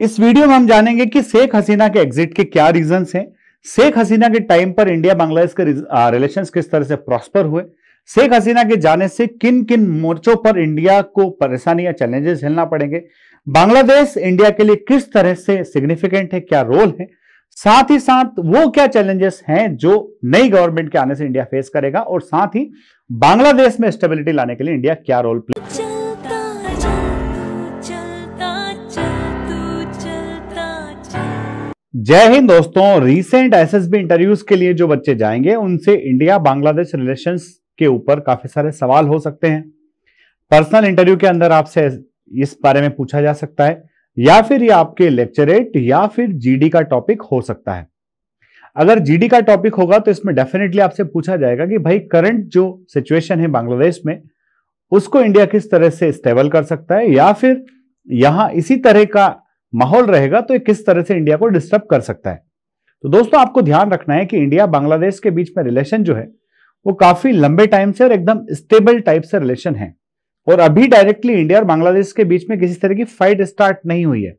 इस वीडियो में हम जानेंगे कि शेख हसीना के एग्जिट के क्या रीजंस हैं शेख हसीना के टाइम पर इंडिया बांग्लादेश के रिलेशंस किस तरह से प्रॉस्पर हुए शेख हसीना के जाने से किन किन मोर्चों पर इंडिया को परेशानी या चैलेंजेस झेलना पड़ेंगे बांग्लादेश इंडिया के लिए किस तरह से सिग्निफिकेंट है क्या रोल है साथ ही साथ वो क्या चैलेंजेस हैं जो नई गवर्नमेंट के आने से इंडिया फेस करेगा और साथ ही बांग्लादेश में स्टेबिलिटी लाने के लिए इंडिया क्या रोल प्ले जय हिंद दोस्तों रीसेंट एसएसबी इंटरव्यूज के लिए जो बच्चे जाएंगे उनसे इंडिया बांग्लादेश रिलेशंस के ऊपर काफी सारे सवाल हो सकते हैं पर्सनल इंटरव्यू के अंदर आपसे इस बारे में पूछा जा सकता है या फिर ये आपके लेक्चरेट या फिर जीडी का टॉपिक हो सकता है अगर जीडी का टॉपिक होगा तो इसमें डेफिनेटली आपसे पूछा जाएगा कि भाई करंट जो सिचुएशन है बांग्लादेश में उसको इंडिया किस तरह से स्टेबल कर सकता है या फिर यहां इसी तरह का माहौल रहेगा तो ये किस तरह से इंडिया को डिस्टर्ब कर सकता है तो दोस्तों आपको ध्यान रखना है कि इंडिया बांग्लादेश के बीच में रिलेशन जो है वो काफी लंबे टाइम से और एकदम स्टेबल टाइप से रिलेशन है और अभी डायरेक्टली इंडिया और बांग्लादेश के बीच में किसी तरह की फाइट स्टार्ट नहीं हुई है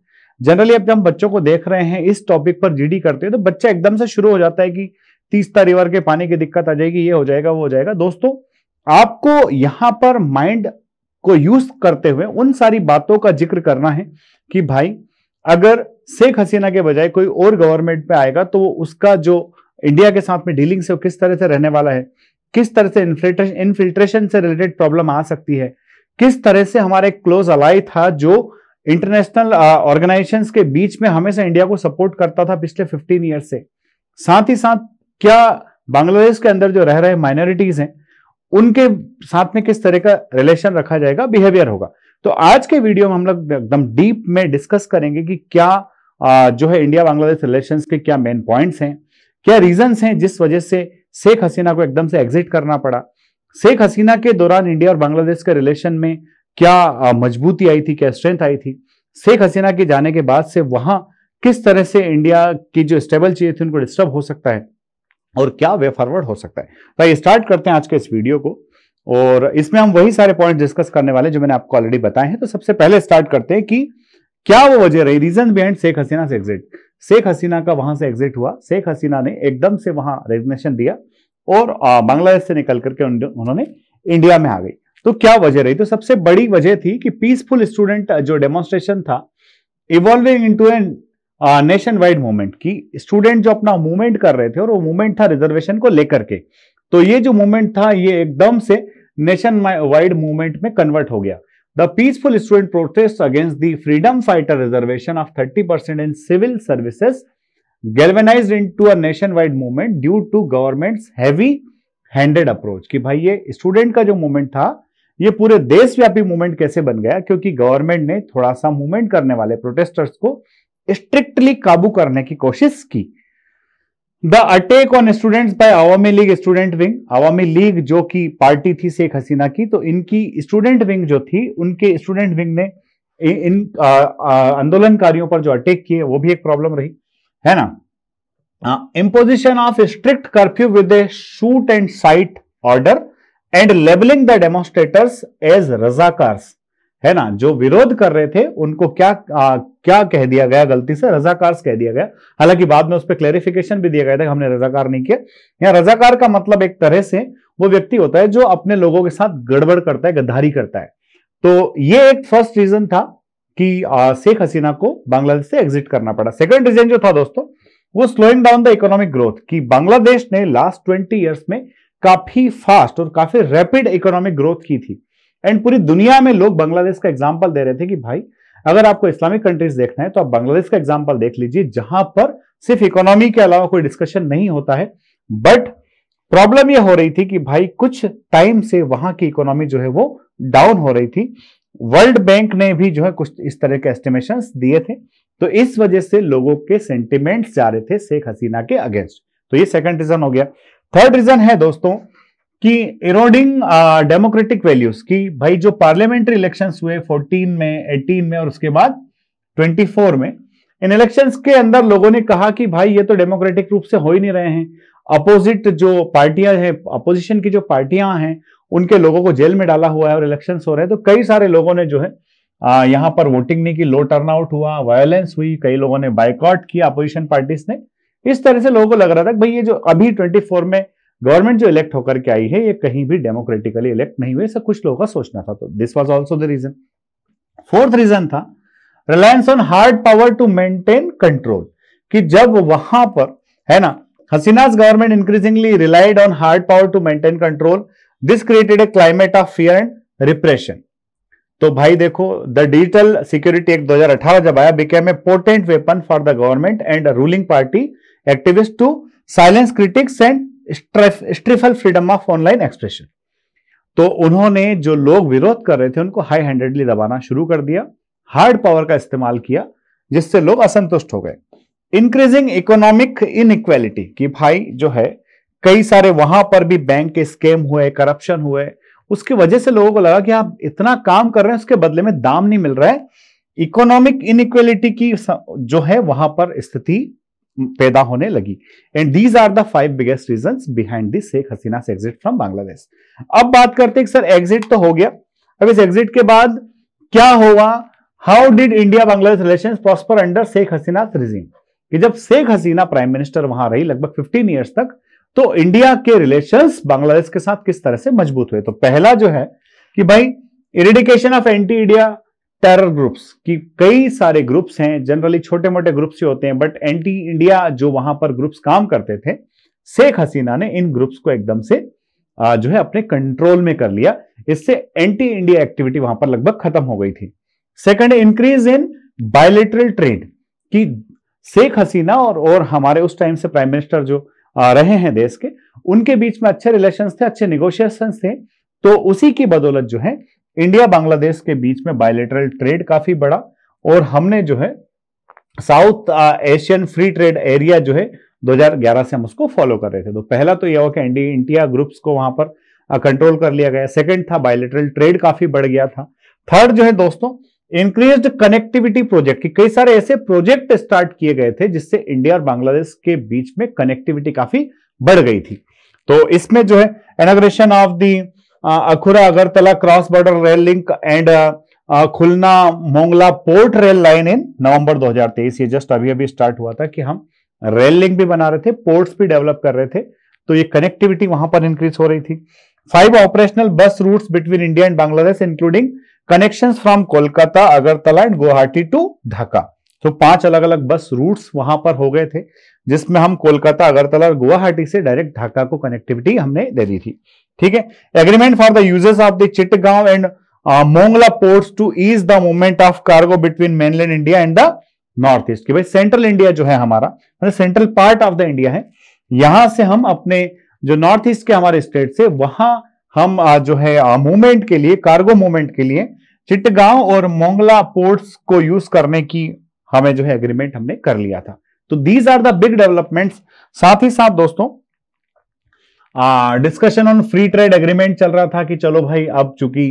जनरली अब जब हम बच्चों को देख रहे हैं इस टॉपिक पर जीडी करते हैं तो बच्चा एकदम से शुरू हो जाता है कि तीसता रिवर के पानी की दिक्कत आ जाएगी ये हो जाएगा वो हो जाएगा दोस्तों आपको यहां पर माइंड को यूज करते हुए उन सारी बातों का जिक्र करना है कि भाई अगर शेख हसीना के बजाय कोई और गवर्नमेंट में आएगा तो वो उसका जो इंडिया के साथ में डीलिंग से वो किस तरह से रहने वाला है किस तरह से इन्फिल्ट्रेशन से रिलेटेड प्रॉब्लम आ सकती है किस तरह से हमारा एक क्लोज अलाई था जो इंटरनेशनल ऑर्गेनाइजेशन के बीच में हमेशा इंडिया को सपोर्ट करता था पिछले फिफ्टीन ईयर से साथ ही साथ क्या बांग्लादेश के अंदर जो रह रहे माइनॉरिटीज हैं उनके साथ में किस तरह का रिलेशन रखा जाएगा बिहेवियर होगा तो आज के वीडियो में हम लोग एकदम डीप में डिस्कस करेंगे कि क्या जो है इंडिया बांग्लादेश रिलेशन के क्या मेन पॉइंट्स हैं क्या रीजंस हैं जिस वजह से शेख हसीना को एकदम से एग्जिट करना पड़ा शेख हसीना के दौरान इंडिया और बांग्लादेश के रिलेशन में क्या मजबूती आई थी क्या स्ट्रेंथ आई थी शेख हसीना के जाने के बाद से वहां किस तरह से इंडिया की जो स्टेबल चीजें थी उनको डिस्टर्ब हो सकता है और क्या वे फॉरवर्ड हो सकता है तो स्टार्ट करते हैं आज के इस वीडियो को और इसमें हम वही सारे पॉइंट डिस्कस करने वाले जो मैंने आपको ऑलरेडी बताए हैं तो सबसे पहले स्टार्ट करते हैं कि क्या वो वजह रही रीजन बिहाइंड शेख हसीना से एग्जिट शेख हसीना का वहां से एग्जिट हुआ शेख हसीना ने एकदम से वहां रेजिग्नेशन दिया और बांग्लादेश से निकल करके उन्होंने इंडिया में आ गई तो क्या वजह रही तो सबसे बड़ी वजह थी कि पीसफुल स्टूडेंट जो डेमोन्स्ट्रेशन था evolving into an nation wide movement की स्टूडेंट जो अपना मूवमेंट कर रहे थे और वो मूवमेंट था रिजर्वेशन को लेकर के तो ये जो मूवमेंट था ये एकदम से नेशन वाइड मूवमेंट में कन्वर्ट हो गया the peaceful student protest against the freedom fighter reservation of thirty percent in civil services into nation wide movement due to government heavy handed approach कि भाई ये स्टूडेंट का जो movement था ये पूरे देशव्यापी मूवमेंट कैसे बन गया क्योंकि गवर्नमेंट ने थोड़ा सा मूवमेंट करने वाले प्रोटेस्टर्स को स्ट्रिक्टली काबू करने की कोशिश की the attack on students by Awami League student wing Awami League जो कि पार्टी थी शेख हसीना की तो इनकी स्टूडेंट विंग जो थी उनके स्टूडेंट विंग ने इन आंदोलनकारियों पर जो अटैक किए वो भी एक प्रॉब्लम रही है ना imposition of strict curfew with a shoot and sight order and labelling the demonstrators as Razakars है ना जो विरोध कर रहे थे उनको क्या क्या कह दिया गया गलती से रजाकार कह दिया गया हालांकि बाद में उस पर क्लेरिफिकेशन भी दिया गया था हमने रजाकार नहीं किया यहाँ रजाकार का मतलब एक तरह से वो व्यक्ति होता है जो अपने लोगों के साथ गड़बड़ करता है गद्दारी करता है तो ये एक फर्स्ट रीजन था कि शेख हसीना को बांग्लादेश से एग्जिट करना पड़ा सेकंड रीजन जो था दोस्तों वो slowing down the economic growth कि बांग्लादेश ने लास्ट ट्वेंटी ईयर्स में काफी फास्ट और काफी रैपिड इकोनॉमिक ग्रोथ की थी एंड पूरी दुनिया में लोग बांग्लादेश का एग्जाम्पल दे रहे थे कि भाई अगर आपको इस्लामिक कंट्रीज देखना है तो आप बांग्लादेश का एग्जाम्पल देख लीजिए जहां पर सिर्फ इकोनॉमी के अलावा कोई डिस्कशन नहीं होता है बट प्रॉब्लम यह हो रही थी कि भाई कुछ टाइम से वहां की इकोनॉमी जो है वो डाउन हो रही थी वर्ल्ड बैंक ने भी जो है कुछ इस तरह के एस्टिमेशन दिए थे तो इस वजह से लोगों के सेंटिमेंट्स जा रहे थे शेख हसीना के अगेंस्ट तो ये सेकंड रीजन हो गया थर्ड रीजन है दोस्तों कि इरोडिंग डेमोक्रेटिक वैल्यूज की भाई जो पार्लियामेंट्री इलेक्शन हुए 14 में 18 में और उसके बाद 24 में इन इलेक्शन के अंदर लोगों ने कहा कि भाई ये तो डेमोक्रेटिक रूप से हो ही नहीं रहे हैं अपोजिट जो पार्टियां हैं अपोजिशन की जो पार्टियां हैं उनके लोगों को जेल में डाला हुआ है और इलेक्शन हो रहे हैं तो कई सारे लोगों ने जो है आ, यहां पर वोटिंग नहीं की लो टर्नआउट हुआ वायलेंस हुई कई लोगों ने बाइकआउट किया अपोजिशन पार्टीज ने इस तरह से लोगों को लग रहा था भाई ये जो अभी 24 में गवर्नमेंट जो इलेक्ट होकर के आई है ये कहीं भी डेमोक्रेटिकली इलेक्ट नहीं हुए ऐसा कुछ लोगों का सोचना था तो this was also the reason fourth reason था reliance on hard power to maintain control कि जब वहां पर है ना Hasina's government increasingly relied on hard power to maintain control this created a climate of fear and repression तो भाई देखो द डिजिटल सिक्योरिटी एक्ट अठारह जब आया became a portent weapon for the government and ruling party activist to silence critics and stifle freedom of online expression तो उन्होंने जो लोग विरोध कर रहे थे उनको हाई हैंडेडली दबाना शुरू कर दिया हार्ड पावर का इस्तेमाल किया जिससे लोग असंतुष्ट हो गए इंक्रीजिंग इकोनॉमिक इक्वेलिटी की भाई जो है कई सारे वहां पर भी बैंक के स्कैम हुए करप्शन हुए उसकी वजह से लोगों को लगा कि आप इतना काम कर रहे हैं उसके बदले में दाम नहीं मिल रहा है इकोनॉमिक इनइक्वेलिटी की जो है वहां पर स्थिति पैदा होने लगी and these are the five biggest reason behind this Sheikh Hasina से एग्जिट फ्रॉम बांग्लादेश अब बात करते हैं सर एग्जिट तो हो गया अब इस एग्जिट के बाद क्या हुआ how did India Bangladesh relation prosper under Sheikh Hasina regime कि जब शेख हसीना प्राइम मिनिस्टर वहां रही लगभग 15 ईयर्स तक तो इंडिया के रिलेशंस बांग्लादेश के साथ किस तरह से मजबूत हुए तो पहला जो है कि भाई eradication of anti India terror groups की कई सारे ग्रुप्स हैं जनरली छोटे मोटे ग्रुप्स ही होते हैं बट एंटी इंडिया जो वहां पर ग्रुप्स काम करते थे शेख हसीना ने इन ग्रुप्स को एकदम से जो है अपने कंट्रोल में कर लिया इससे एंटी इंडिया एक्टिविटी वहां पर लगभग खत्म हो गई थी second increase in bilateral trade कि शेख हसीना और और हमारे उस टाइम से प्राइम मिनिस्टर जो रहे हैं देश के उनके बीच में अच्छे रिलेशंस थे अच्छे निगोशिएशंस थे तो उसी की बदौलत जो है इंडिया बांग्लादेश के बीच में बायोलेटरल ट्रेड काफी बड़ा और हमने जो है South Asian free trade area जो है 2011 से हम उसको फॉलो कर रहे थे तो पहला तो यह हो कि इंडिया ग्रुप्स को वहां पर कंट्रोल uh, कर लिया गया सेकंड था बायोलेटरल ट्रेड काफी बढ़ गया था थर्ड जो है दोस्तों इंक्रीज कनेक्टिविटी प्रोजेक्ट की कई सारे ऐसे प्रोजेक्ट स्टार्ट किए गए थे जिससे इंडिया और बांग्लादेश के बीच में कनेक्टिविटी काफी बढ़ गई थी तो इसमें जो है inauguration of the Akhaura Agartala cross border rail link and Khulna Mongla port rail line in November 2023 ये जस्ट अभी अभी स्टार्ट हुआ था कि हम रेल लिंक भी बना रहे थे पोर्ट्स भी डेवलप कर रहे थे तो ये कनेक्टिविटी वहां पर इंक्रीज हो रही थी five operational bus routes between India and Bangladesh including connection from Kolkata Agartala and Guwahati to Dhaka तो पांच अलग अलग बस रूट्स वहां पर हो गए थे जिसमें हम कोलकाता अगरतला और गुवाहाटी से डायरेक्ट ढाका को कनेक्टिविटी हमने दे दी थी ठीक है agreement for the users of the Chittagong and Mongla ports to ease the movement of cargo between mainland India and the north east की भाई सेंट्रल इंडिया जो है हमारा मतलब central part of the India है यहां से हम अपने जो नॉर्थ ईस्ट के हमारे स्टेट से वहां हम uh, जो है मूवमेंट uh, के लिए कार्गो मूवमेंट के लिए चिटगांव और मोंगला पोर्ट्स को यूज करने की हमें जो है एग्रीमेंट हमने कर लिया था तो these are the big developments साथ ही साथ दोस्तों discussion on free trade agreement चल रहा था कि चलो भाई अब चूंकि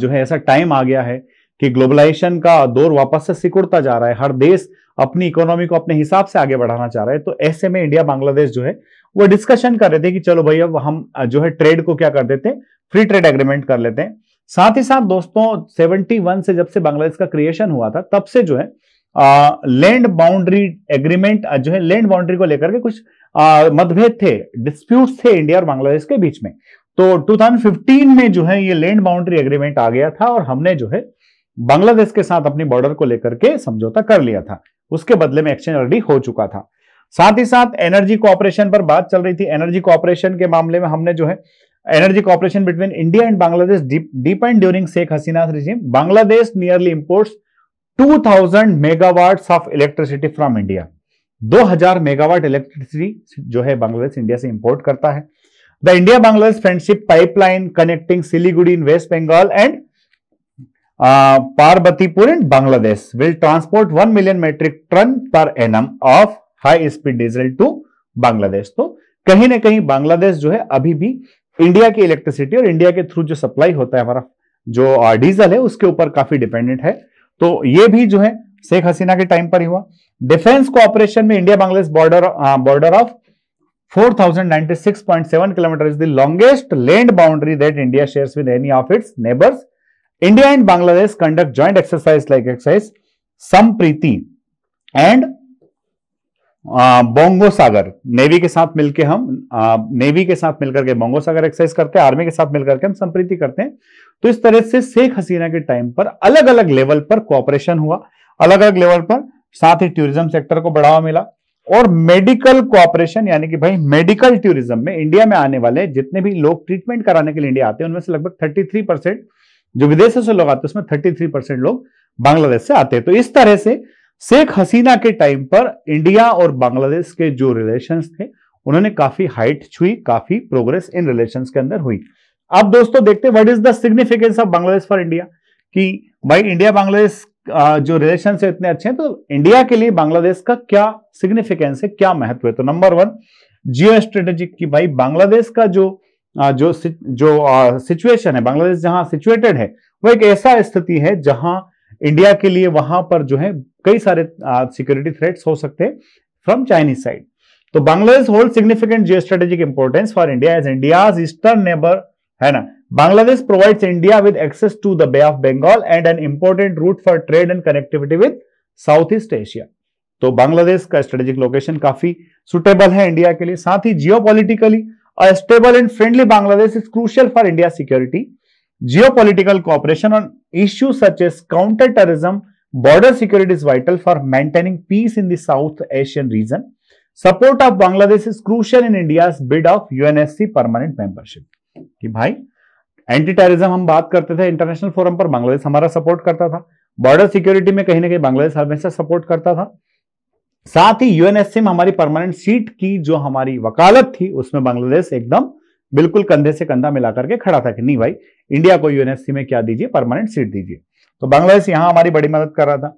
जो है ऐसा टाइम आ गया है कि ग्लोबलाइजेशन का दौर वापस से सिकुड़ता जा रहा है हर देश अपनी इकोनॉमी को अपने हिसाब से आगे बढ़ाना चाह रहा है तो ऐसे में इंडिया बांग्लादेश जो है वो डिस्कशन कर रहे थे कि चलो भाई अब हम जो है ट्रेड को क्या कर देते हैं फ्री ट्रेड एग्रीमेंट कर लेते हैं साथ ही साथ दोस्तों सेवेंटी से जब से बांग्लादेश का क्रिएशन हुआ था तब से जो है लैंड बाउंड्री एग्रीमेंट जो है लैंड बाउंड्री को लेकर के कुछ मतभेद थे डिस्प्यूट थे इंडिया और बांग्लादेश के बीच में तो 2015 में जो है ये लैंड बाउंड्री एग्रीमेंट आ गया था और हमने जो है बांग्लादेश के साथ अपनी बॉर्डर को लेकर के समझौता कर लिया था उसके बदले में एक्सचेंज ऑलरेडी हो चुका था साथ ही साथ एनर्जी कॉपरेशन पर बात चल रही थी एनर्जी कॉपरेशन के मामले में हमने जो है energy cooperation between India and Bangladesh deep and during Sheikh Hasina regime Bangladesh nearly imports 2000 megawatts of electricity from India 2000 megawatt electricity जो है बांग्लादेश इंडिया से इंपोर्ट करता है the India Bangladesh friendship pipeline connecting Siliguri in West Bengal and Parbatipur in Bangladesh will transport 1 million metric tonne per annum of high speed diesel to Bangladesh तो कहीं ना कहीं बांग्लादेश जो है अभी भी इंडिया की इलेक्ट्रिसिटी और इंडिया के थ्रू जो सप्लाई होता है हमारा जो डीजल uh, है उसके ऊपर काफी डिपेंडेंट है तो ये भी जो है शेख हसीना के टाइम पर हुआ डिफेंस कोऑपरेशन में India Bangladesh border border of 4096.7 kilometre is the longest land boundary that India shares with any of its neighbours India and Bangladesh conduct joint exercise like exercise Sampriti and Bongo Sagar navy के साथ मिलकर हम आ, नेवी के साथ मिलकर के बोंगो सागर exercise करते हैं आर्मी के साथ मिलकर के हम संप्रीति करते हैं तो इस तरह से शेख हसीना के टाइम पर अलग अलग लेवल पर कॉपरेशन हुआ अलग अलग लेवल पर साथ ही टूरिज्म सेक्टर को बढ़ावा मिला और मेडिकल कोऑपरेशन यानी कि भाई मेडिकल टूरिज्म में इंडिया में आने वाले जितने भी लोग ट्रीटमेंट कराने के लिए इंडिया आते हैं उनमें से लगभग 33 परसेंट जो विदेशों से लोग आते हैं उसमें 33 परसेंट लोग बांग्लादेश से आते हैं तो इस तरह से शेख हसीना के टाइम पर इंडिया और बांग्लादेश के जो रिलेशन थे उन्होंने काफी हाइट छुई काफी प्रोग्रेस इन रिलेशन के अंदर हुई अब दोस्तों देखते what is the significance of Bangladesh for India कि भाई इंडिया बांग्लादेश जो रिलेशन है इतने अच्छे हैं तो इंडिया के लिए बांग्लादेश का क्या सिग्निफिकेंस है क्या महत्व है तो नंबर वन जियो स्ट्रेटेजिक की भाई बांग्लादेश का जो जो जो सिचुएशन है बांग्लादेश जहां सिचुएटेड है वो एक ऐसा स्थिति है जहां इंडिया के लिए वहां पर जो है कई सारे सिक्योरिटी थ्रेट्स हो सकते हैं फ्रॉम चाइनीज साइड तो Bangladesh hold significant geo strategic importance for India as India eastern neighbour है ना Bangladesh provides India with access to the Bay of Bengal and an important route for trade and connectivity with Southeast Asia. तो बांग्लादेश का strategic location काफी suitable है India के लिए साथ ही geo geopolitically stable and friendly Bangladesh is crucial for India security geo geopolitical cooperation on issue such as counter terrorism border security is vital for maintaining peace in the South Asian region support of Bangladesh is crucial in India bid of UNSC permanent membership कि भाई anti terrorism हम बात करते थे international forum पर बांग्लादेश हमारा support करता था बॉर्डर सिक्योरिटी में कहीं ना कहीं बांग्लादेश हमेशा सपोर्ट करता था साथ ही यूएनएससी में हमारी परमानेंट सीट की जो हमारी वकालत थी उसमें बांग्लादेश एकदम बिल्कुल कंधे से कंधा मिलाकर के खड़ा था कि नहीं भाई इंडिया को यूएनएससी में क्या दीजिए परमानेंट सीट दीजिए तो बांग्लादेश यहां हमारी बड़ी मदद कर रहा था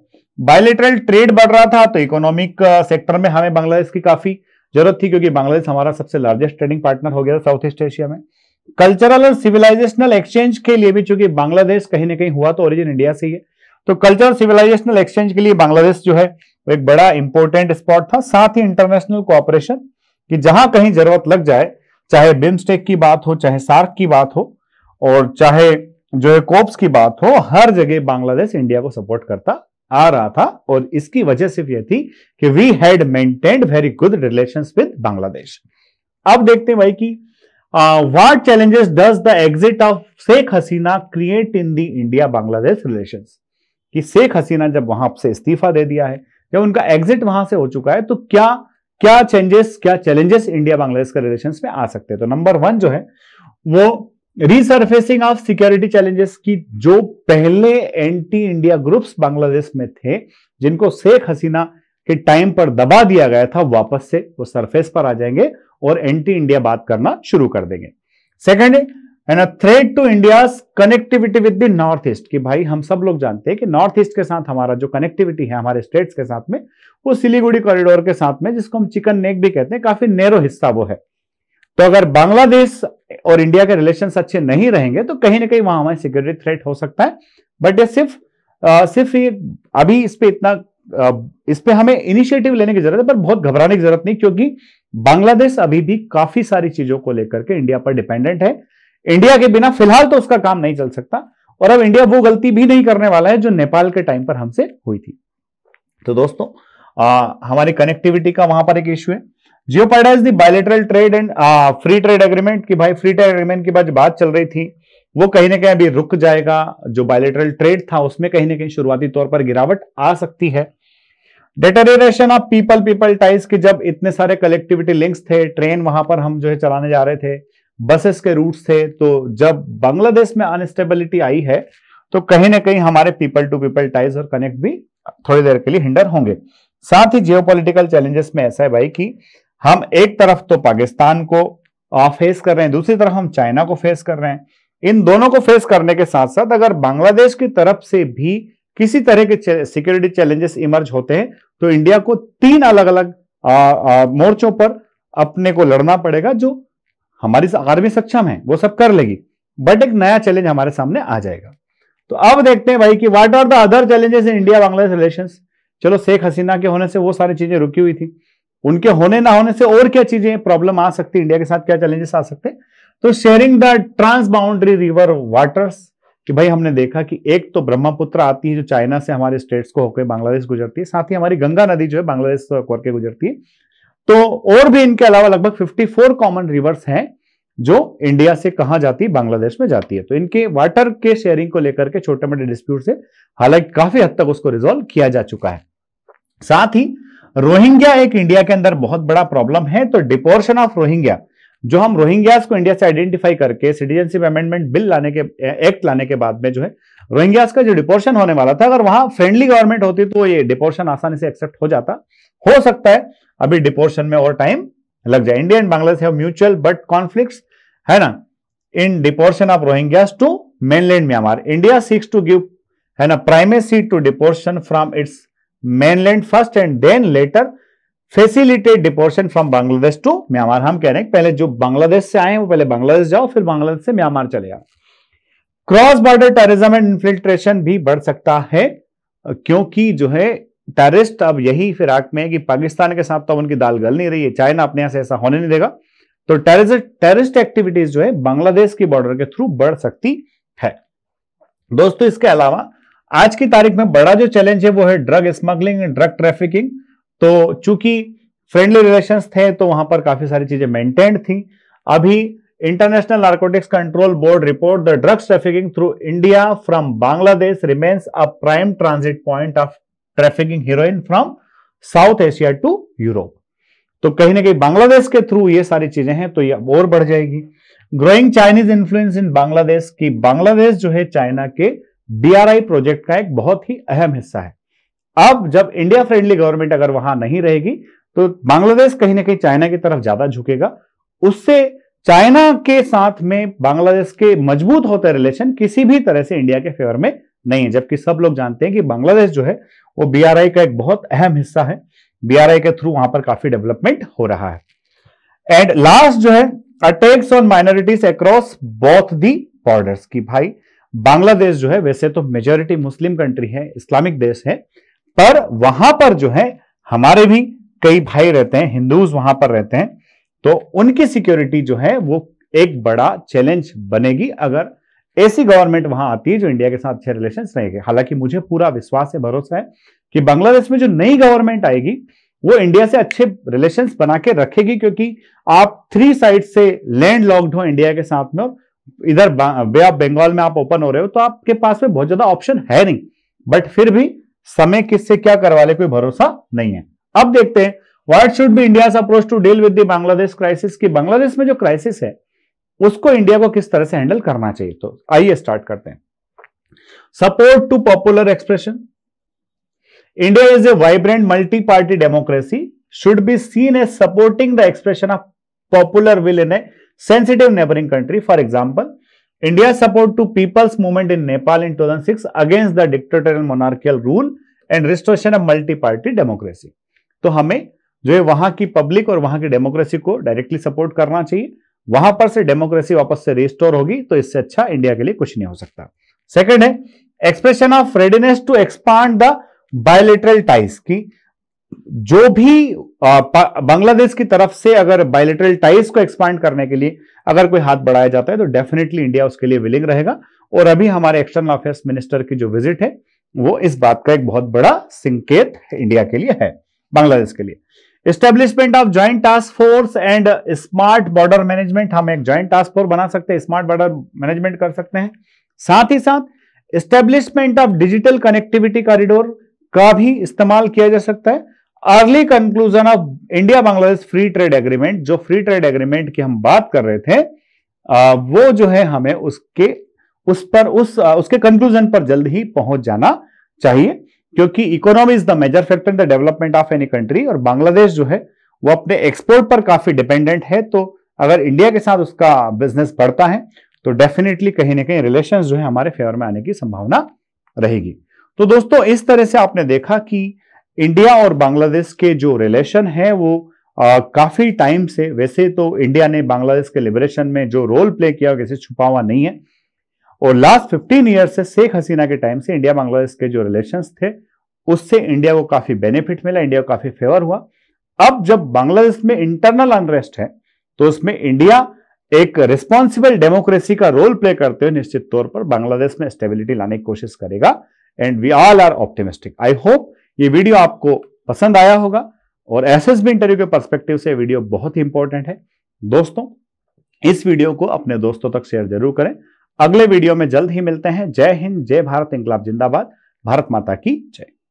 बायोलिटरल ट्रेड बढ़ रहा था तो इकोनॉमिक सेक्टर uh, में हमें बांग्लादेश की काफी जरूरत थी क्योंकि बांग्लादेश हमारा सबसे लार्जेस्ट ट्रेडिंग पार्टनर हो गया था साउथ ईस्ट एशिया में कल्चरल और सिविलाइजेशनल एक्सचेंज के लिए भी चूंकि बांग्लादेश कहीं ना कहीं हुआ तो ओरिजिन इंडिया से ही है तो कल्चरल सिविलाइजेशनल एक्सचेंज के लिए बांग्लादेश जो है वो एक बड़ा इंपॉर्टेंट स्पॉट था साथ ही इंटरनेशनल कोऑपरेशन कि जहां कहीं जरूरत लग जाए चाहे बिम्स्टेक की बात हो चाहे सार्क की बात हो और चाहे जो है कोप्स की बात हो हर जगह बांग्लादेश इंडिया को सपोर्ट करता आ रहा था और इसकी वजह सिर्फ यह थी कि we had maintained very good relation with Bangladesh अब देखते हैं भाई की what challenges does the exit of Sheikh Hasina create in in India Bangladesh relation कि शेख हसीना जब वहां से इस्तीफा दे दिया है जब उनका एग्जिट वहां से हो चुका है तो क्या क्या चेंजेस क्या चैलेंजेस इंडिया बांग्लादेश के रिलेशन में आ सकते हैं तो नंबर वन जो है वो रिसर्फेसिंग ऑफ सिक्योरिटी चैलेंजेस की जो पहले एंटी इंडिया ग्रुप्स बांग्लादेश में थे जिनको शेख हसीना के टाइम पर दबा दिया गया था वापस से वो सरफेस पर आ जाएंगे और एंटी इंडिया बात करना शुरू कर देंगे second and a threat to India connectivity with the north east की भाई हम सब लोग जानते हैं कि नॉर्थ ईस्ट के साथ हमारा जो कनेक्टिविटी है हमारे स्टेट्स के साथ में वो सिलीगुड़ी कॉरिडोर के साथ में जिसको हम चिकन नेक भी कहते हैं काफी नेरो हिस्सा वो है तो अगर बांग्लादेश और इंडिया के रिलेशन अच्छे नहीं रहेंगे तो कहीं ना कहीं वहां हमारे सिक्योरिटी थ्रेट हो सकता है बट ये सिर्फ आ, सिर्फ ये अभी इस पर इतना इस पे हमें इनिशिएटिव लेने की जरूरत है पर बहुत घबराने की जरूरत नहीं क्योंकि बांग्लादेश अभी भी काफी सारी चीजों को लेकर के इंडिया पर डिपेंडेंट है इंडिया के बिना फिलहाल तो उसका काम नहीं चल सकता और अब इंडिया वो गलती भी नहीं करने वाला है जो नेपाल के टाइम पर हमसे हुई थी तो दोस्तों आ, हमारी कनेक्टिविटी का वहां पर एक इश्यू है jeopardize the bilateral trade and free trade agreement की भाई फ्री ट्रेड एग्रीमेंट की बात चल रही थी वो कहीं ना कहीं अभी रुक जाएगा जो बायोलेटरल ट्रेड था उसमें कहीं ना कहीं शुरुआती तौर पर गिरावट आ सकती है deterioration of people people ties के जब इतने सारे कलेक्टिविटी लिंक्स थे ट्रेन वहां पर हम जो है चलाने जा रहे थे बसेस के रूट्स थे तो जब बांग्लादेश में अनस्टेबिलिटी आई है तो कहीं ना कहीं हमारे पीपल टू पीपल टाइज और कनेक्ट भी थोड़ी देर के लिए हिंडर होंगे साथ ही पोलिटिकल चैलेंजेस में ऐसा है भाई कि हम एक तरफ तो पाकिस्तान को फेस कर रहे हैं दूसरी तरफ हम चाइना को फेस कर रहे हैं इन दोनों को फेस करने के साथ साथ अगर बांग्लादेश की तरफ से भी किसी तरह के सिक्योरिटी चैलेंजेस इमर्ज होते हैं तो इंडिया को तीन अलग अलग मोर्चों पर अपने को लड़ना पड़ेगा जो हमारी आर्मी सक्षम है वो सब कर लेगी बट एक नया चैलेंज हमारे सामने आ जाएगा तो अब देखते हैं भाई कि what are the other challenges in India Bangladesh relation चलो शेख हसीना के होने से वो सारी चीजें रुकी हुई थी उनके होने ना होने से और क्या चीजें प्रॉब्लम आ सकती है इंडिया के साथ क्या चैलेंजेस आ सकते हैं तो sharing the transboundary river waters कि भाई हमने देखा कि एक तो ब्रह्मपुत्र आती है जो चाइना से हमारे स्टेट्स को होकर बांग्लादेश गुजरती है साथ ही हमारी गंगा नदी जो है बांग्लादेश से होकर गुजरती है तो और भी इनके अलावा लगभग 54 कॉमन रिवर्स हैं जो इंडिया से कहा जाती है बांग्लादेश में जाती है तो इनके वाटर के शेयरिंग को लेकर के छोटे मोटे डिस्प्यूट से हालांकि काफी हद तक उसको रिजोल्व किया जा चुका है साथ ही रोहिंग्या एक इंडिया के अंदर बहुत बड़ा प्रॉब्लम है तो डिपोर्शन ऑफ रोहिंग्या जो हम रोहिंग्यास को इंडिया से आइडेंटिफाई करके सिटीजनशिप अमेंडमेंट बिल लाने के एक्ट लाने के बाद में जो है रोहिंग्यास का जो डिपोर्शन होने वाला था अगर वहां फ्रेंडली गवर्नमेंट होती तो ये डिपोर्शन आसानी से एक्सेप्ट हो जाता हो सकता है अभी डिपोर्शन में और टाइम लग जाए India and Bangladesh mutual but conflict है ना in deportation of Rohingyas to mainland Myanmar India seeks to give है ना primacy to deportation from its mainland first and then later facilitated deportation from Bangladesh to Myanmar हम कह रहे हैं पहले जो बांग्लादेश से आए वो पहले बांग्लादेश जाओ फिर बांग्लादेश से म्यांमार चले जाओ cross border terrorism and infiltration भी बढ़ सकता है क्योंकि जो है टेरिस्ट अब यही फिराक में है कि पाकिस्तान के साथ तो उनकी दाल गल नहीं रही है चाइना अपने यहां से ऐसा होने नहीं देगा तो टेरिस्ट टेरिस्ट एक्टिविटीज जो है बांग्लादेश की बॉर्डर के थ्रू बढ़ सकती है दोस्तों इसके अलावा आज की तारीख में बड़ा जो चैलेंज है वो है ड्रग स्मगलिंग ड्रग ट्रैफिकिंग तो चूंकि फ्रेंडली रिलेशन थे तो वहां पर काफी सारी चीजें मेंटेन्ड थी अभी International Narcotics Control Board report the drugs trafficking through India from Bangladesh remains a prime transit point of trafficking heroin from South Asia to Europe तो कहीं ना कहीं बांग्लादेश के थ्रू ये सारी चीजें हैं तो ये और बढ़ जाएगी growing Chinese influence in Bangladesh की बांग्लादेश जो है चाइना के डीआरआई प्रोजेक्ट का एक बहुत ही अहम हिस्सा है अब जब इंडिया फ्रेंडली गवर्नमेंट अगर वहां नहीं रहेगी तो बांग्लादेश कहीं ना कहीं चाइना की तरफ ज्यादा झुकेगा उससे चाइना के साथ में बांग्लादेश के मजबूत होते रिलेशन किसी भी तरह से इंडिया के फेवर में नहीं है जबकि सब लोग जानते हैं कि बांग्लादेश जो है वो बी का एक बहुत अहम हिस्सा है बी के थ्रू वहां पर काफी डेवलपमेंट हो रहा है एंड लास्ट जो है attacks on minorities across both the borders की भाई बांग्लादेश जो है वैसे तो मेजोरिटी मुस्लिम कंट्री है इस्लामिक देश है पर वहां पर जो है हमारे भी कई भाई रहते हैं हिंदूज वहां पर रहते हैं तो उनकी सिक्योरिटी जो है वो एक बड़ा चैलेंज बनेगी अगर ऐसी गवर्नमेंट वहां आती है जो इंडिया के साथ अच्छे रिलेशन रहेंगे हालांकि मुझे पूरा विश्वास है भरोसा है कि बांग्लादेश में जो नई गवर्नमेंट आएगी वो इंडिया से अच्छे रिलेशन बना के रखेगी क्योंकि आप थ्री साइड से लैंड लॉक्ड हो इंडिया के साथ में और इधर बे ऑफ बंगाल में आप ओपन हो रहे हो तो आपके पास में बहुत ज्यादा ऑप्शन है नहीं बट फिर भी समय किससे क्या करवा ले कोई भरोसा नहीं है अब देखते हैं what should be India approach to deal with Bangladesh crisis की बांग्लादेश में जो क्राइसिस है उसको इंडिया को किस तरह से हैंडल करना चाहिए तो आइए स्टार्ट करते हैं support to popular expression India is a vibrant multi party democracy should be seen as supporting the expression of popular will in a sensitive neighbouring country for example to people's movement in Nepal in two thousand six against the dictatorial monarchial rule and restoration of multi party democracy तो हमें जो है वहां की public और वहां की democracy को डायरेक्टली सपोर्ट करना चाहिए वहां पर से डेमोक्रेसी वापस से रिस्टोर होगी तो इससे अच्छा इंडिया के लिए कुछ नहीं हो सकता सेकेंड है expression of readiness to expand the bilateral ties की जो भी बांग्लादेश की तरफ से अगर बायोलिटरल टाइज को एक्सपांड करने के लिए अगर कोई हाथ बढ़ाया जाता है तो डेफिनेटली इंडिया उसके लिए विलिंग रहेगा और अभी हमारे एक्सटर्नल अफेयर्स मिनिस्टर की जो विजिट है वो इस बात का एक बहुत बड़ा संकेत इंडिया के लिए है बांग्लादेश के लिए establishment of joint task force and smart border management हम एक ज्वाइंट टास्क फोर्स बना सकते हैं स्मार्ट बॉर्डर मैनेजमेंट कर सकते हैं साथ ही साथ establishment of digital connectivity corridor का भी इस्तेमाल किया जा सकता है early conclusion of India Bangladesh free trade agreement जो फ्री ट्रेड एग्रीमेंट की हम बात कर रहे थे आ, वो जो है हमें उसके उस पर उस आ, उसके कंक्लूजन पर जल्द ही पहुंच जाना चाहिए क्योंकि economy is the major factor in the development of any country और बांग्लादेश जो है वो अपने एक्सपोर्ट पर काफी डिपेंडेंट है तो अगर इंडिया के साथ उसका बिजनेस बढ़ता है तो डेफिनेटली कहीं ना कहीं रिलेशन जो है हमारे फेवर में आने की संभावना रहेगी तो दोस्तों इस तरह से आपने देखा कि इंडिया और बांग्लादेश के जो रिलेशन है वो आ, काफी टाइम से वैसे तो इंडिया ने बांग्लादेश के लिबरेशन में जो रोल प्ले किया वैसे छुपा हुआ नहीं है और लास्ट फिफ्टीन ईयर से शेख हसीना के टाइम से इंडिया बांग्लादेश के जो रिलेशन थे उससे इंडिया को काफी बेनिफिट मिला इंडिया को काफी फेवर हुआ अब जब बांग्लादेश में इंटरनल अनरेस्ट है तो उसमें इंडिया एक रिस्पॉन्सिबल डेमोक्रेसी का रोल प्ले करते हुए निश्चित तौर पर बांग्लादेश में स्टेबिलिटी लाने की कोशिश करेगा and we all are optimistic I hope ये वीडियो आपको पसंद आया होगा और एस एस बी इंटरव्यू के परस्पेक्टिव से वीडियो बहुत ही इंपॉर्टेंट है दोस्तों इस वीडियो को अपने दोस्तों तक शेयर जरूर करें अगले वीडियो में जल्द ही मिलते हैं जय हिंद जय भारत इंकलाब जिंदाबाद भारत माता की जय